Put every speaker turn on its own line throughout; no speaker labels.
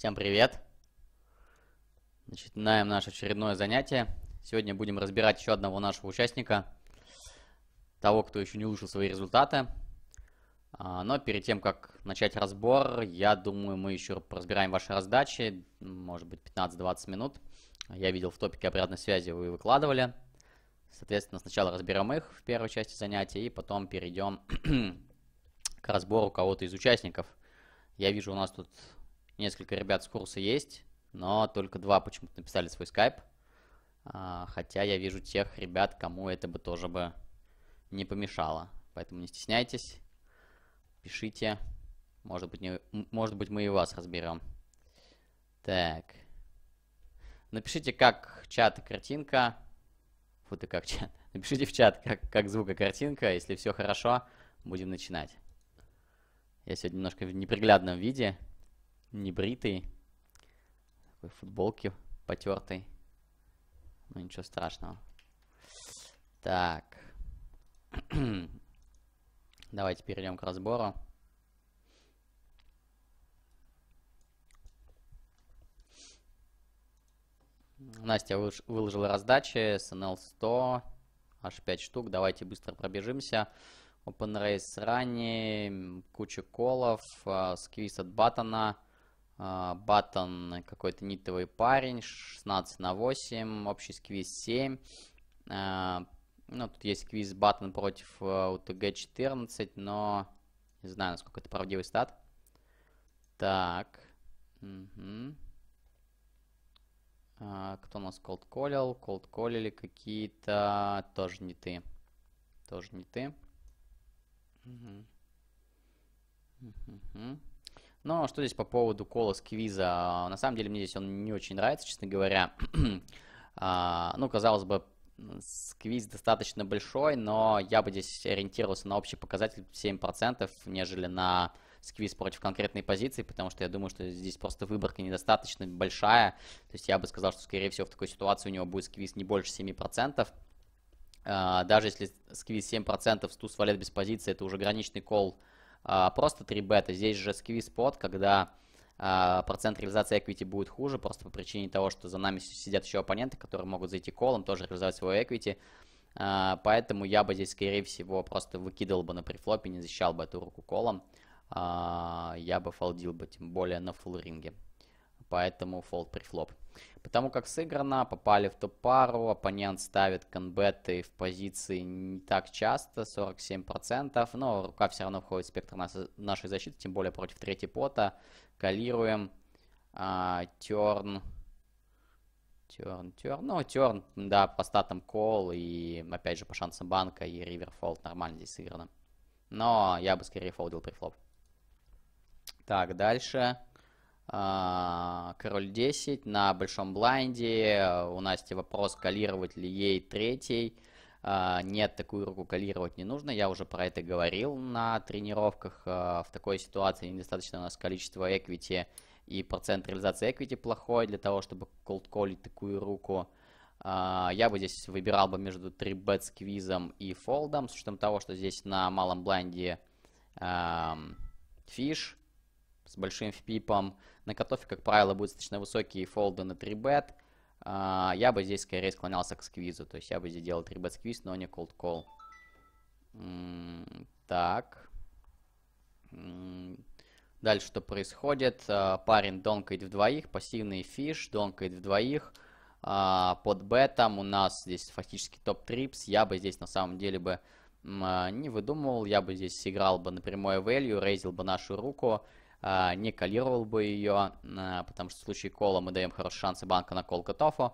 Всем привет! Начинаем наше очередное занятие. Сегодня будем разбирать еще одного нашего участника, того, кто еще не улучшил свои результаты. А, но перед тем, как начать разбор, я думаю, мы еще разбираем ваши раздачи, может быть, 15-20 минут. Я видел в топике обратной связи вы выкладывали. Соответственно, сначала разберем их в первой части занятия, и потом перейдем к разбору кого-то из участников. Я вижу, у нас тут Несколько ребят с курса есть, но только два почему-то написали свой скайп. А, хотя я вижу тех ребят, кому это бы тоже бы не помешало. Поэтому не стесняйтесь, пишите. Может быть, не, может быть мы и вас разберем. Так. Напишите, как чат и картинка. Фу ты как чат. Напишите в чат, как, как звук и картинка. Если все хорошо, будем начинать. Я сегодня немножко в неприглядном виде небритый, такой футболки потертой. Ну ничего страшного. Так. Давайте перейдем к разбору. Настя выложила раздачи, SNL 100, аж 5 штук. Давайте быстро пробежимся. Open Race ранее, куча колов, а, сквиз от Баттона – а, Баттон какой-то нитовый парень, 16 на 8, общий сквиз 7. А, ну, тут есть сквиз Баттон против э, УТГ-14, но не знаю, насколько это правдивый стат. Так. Угу. кто у нас колд-коллил? колд колили какие-то... Тоже не ты. Тоже не ты. Угу. Угу. Но что здесь по поводу кола сквиза? На самом деле мне здесь он не очень нравится, честно говоря. А, ну, казалось бы, сквиз достаточно большой, но я бы здесь ориентировался на общий показатель 7%, нежели на сквиз против конкретной позиции, потому что я думаю, что здесь просто выборка недостаточно большая. То есть я бы сказал, что, скорее всего, в такой ситуации у него будет сквиз не больше 7%. А, даже если сквиз 7% с туз валет без позиции, это уже граничный кол а, просто 3 бета. Здесь же сквиз-под, когда а, процент реализации equity будет хуже, просто по причине того, что за нами сидят еще оппоненты, которые могут зайти колом, тоже реализовать свой equity. А, поэтому я бы здесь, скорее всего, просто выкидывал бы на префлопе, не защищал бы эту руку колом. я бы фолдил бы, тем более на ринге поэтому фолд при флоп. Потому как сыграно, попали в топ-пару, оппонент ставит конбеты в позиции не так часто, 47%, но рука все равно входит в спектр нашей защиты, тем более против третьей пота. Калируем, а, терн, терн, терн, ну терн, да, по статам кол и опять же по шансам банка и ривер фолд нормально здесь сыграно. Но я бы скорее фолдил при флоп. Так, дальше... А, король 10 на большом блайнде. У Насти вопрос, калировать ли ей третий. А, нет, такую руку калировать не нужно. Я уже про это говорил на тренировках. А, в такой ситуации недостаточно у нас количество эквити и процент реализации эквити плохой для того, чтобы колд-колить такую руку. Я бы здесь выбирал бы между 3-бет с квизом и фолдом, с учетом того, что здесь на малом блайнде фиш с большим впипом. На котофе как правило, будут достаточно высокие фолды на 3-бет. А, я бы здесь скорее склонялся к сквизу. То есть я бы здесь делал 3-бет сквиз, но не cold call. так. Дальше что происходит? А, парень донкает в двоих, пассивный фиш донкает в двоих. А, под бетом у нас здесь фактически топ-трипс. Я бы здесь на самом деле бы не выдумывал. Я бы здесь сыграл бы напрямую value, рейзил бы нашу руку. А, не колировал бы ее, а, потому что в случае кола мы даем хорошие шансы банка на кол Катофу.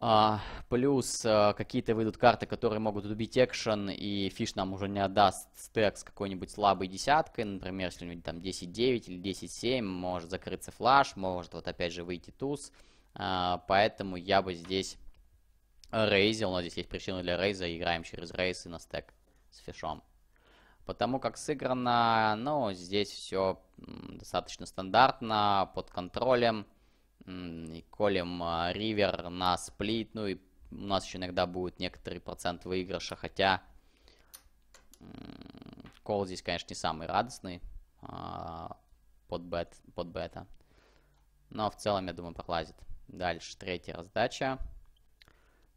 А, плюс какие-то выйдут карты, которые могут убить экшен, и фиш нам уже не отдаст стек с какой-нибудь слабой десяткой, например, если у него там 10-9 или 10-7, может закрыться флаш, может вот опять же выйти туз, поэтому я бы здесь рейзил, но здесь есть причина для рейза, играем через рейс и на стек с фишом. Потому как сыграно, ну, здесь все достаточно стандартно, под контролем. И колем а, ривер на сплит, ну и у нас еще иногда будет некоторый процент выигрыша, хотя кол здесь, конечно, не самый радостный а, под, бет, под бета. Но в целом, я думаю, пролазит. Дальше третья раздача.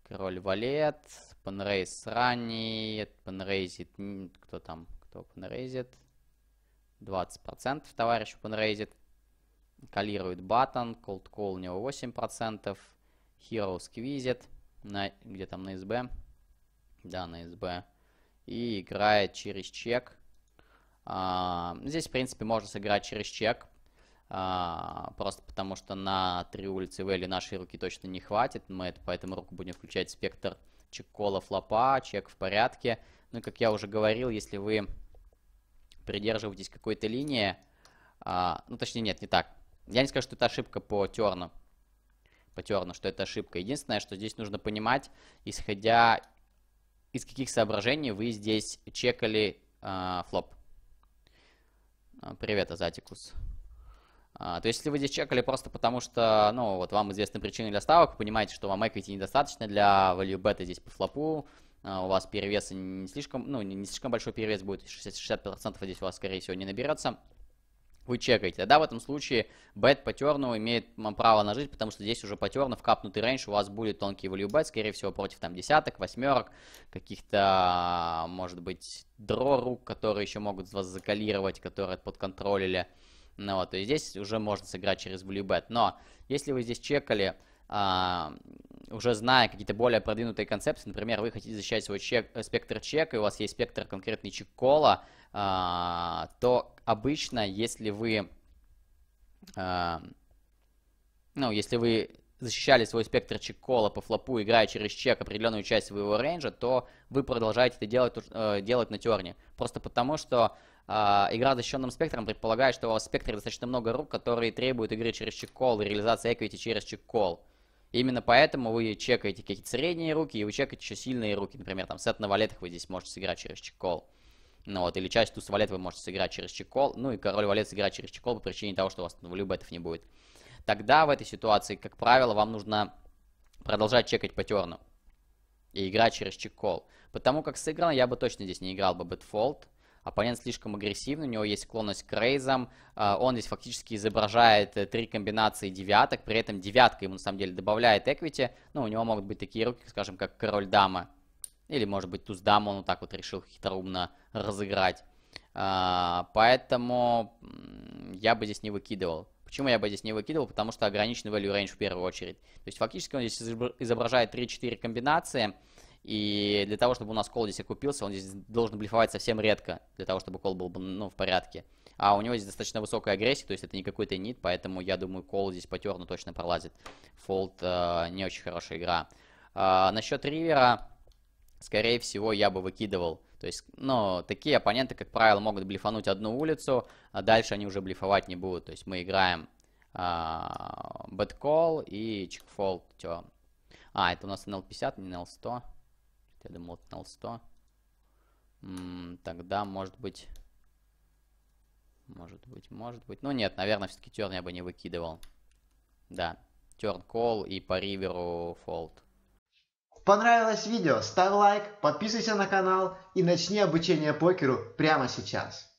Король валет, панрейс ранний, панрейзит, кто там, кто панрейзит? 20% товарищ панрейзит. Калирует батон. Cold call у него 8%. Hero сквизит. На, где там на СБ? Да, на СБ. И играет через чек. А, здесь, в принципе, можно сыграть через чек. А, просто потому что на три улицы Вэлли нашей руки точно не хватит. Мы это, поэтому руку будем включать спектр чек-кола флопа, чек в порядке. Ну и, как я уже говорил, если вы придерживайтесь какой-то линии. А, ну, точнее, нет, не так. Я не скажу, что это ошибка по терну. По терну, что это ошибка. Единственное, что здесь нужно понимать, исходя из каких соображений вы здесь чекали а, флоп. А, привет, Азатикус. А, то есть, если вы здесь чекали просто потому, что, ну, вот вам известны причины для ставок, понимаете, что вам equity недостаточно для value бета здесь по флопу, а, у вас перевес не слишком, ну, не слишком большой перевес будет, 60%, 60% здесь у вас, скорее всего, не наберется, вы чекаете. Тогда в этом случае бет по терну имеет право на жизнь, потому что здесь уже по терну вкапнутый рейндж, у вас будет тонкий value bet, скорее всего, против там десяток, восьмерок, каких-то, может быть, дро рук, которые еще могут вас закалировать, которые подконтролили. Ну вот, и здесь уже можно сыграть через value bet. Но если вы здесь чекали, а, уже зная какие-то более продвинутые концепции, например, вы хотите защищать свой чек, э, спектр чека, и у вас есть спектр конкретный чек-кола, э, а, то обычно, если вы, э, ну, если вы защищали свой спектр чек-кола по флопу, играя через чек определенную часть своего рейнджа, то вы продолжаете это делать, э, делать на терне. Просто потому, что э, игра с защищенным спектром предполагает, что у вас в спектре достаточно много рук, которые требуют игры через чек-кол и реализации эквити через чек-кол. Именно поэтому вы чекаете какие-то средние руки, и вы чекаете еще сильные руки. Например, там сет на валетах вы здесь можете сыграть через чекол. Ну вот, или часть туз валет вы можете сыграть через чекол. Ну и король валет сыграть через чекол по причине того, что у вас блюбетов не будет. Тогда в этой ситуации, как правило, вам нужно продолжать чекать по терну. И играть через чекол. Потому как сыграно, я бы точно здесь не играл бы бэтфолд. Оппонент слишком агрессивный, у него есть склонность к рейзам. А, он здесь фактически изображает э, три комбинации девяток, при этом девятка ему на самом деле добавляет эквити. Но ну, у него могут быть такие руки, скажем, как король-дама. Или, может быть, туз-дама он вот так вот решил хитроумно разыграть. А, поэтому я бы здесь не выкидывал. Почему я бы здесь не выкидывал? Потому что ограниченный value range в первую очередь. То есть фактически он здесь изображает 3-4 комбинации. И для того, чтобы у нас кол здесь окупился, он здесь должен блефовать совсем редко, для того, чтобы кол был бы, ну, в порядке. А у него здесь достаточно высокая агрессия, то есть это не какой-то нит, поэтому я думаю, кол здесь потерну точно пролазит. Фолд э, не очень хорошая игра. Э, а, насчет ривера, скорее всего, я бы выкидывал. То есть, ну, такие оппоненты, как правило, могут блефануть одну улицу, а дальше они уже блефовать не будут. То есть мы играем а, бэткол э, и чекфолд. А, это у нас NL50, не NL100. Я думал, отнял 100. М -м, тогда, может быть... Может быть, может быть. Ну нет, наверное, все-таки терн я бы не выкидывал. Да. Терн кол и по риверу фолд. Понравилось видео? Ставь лайк, подписывайся на канал и начни обучение покеру прямо сейчас.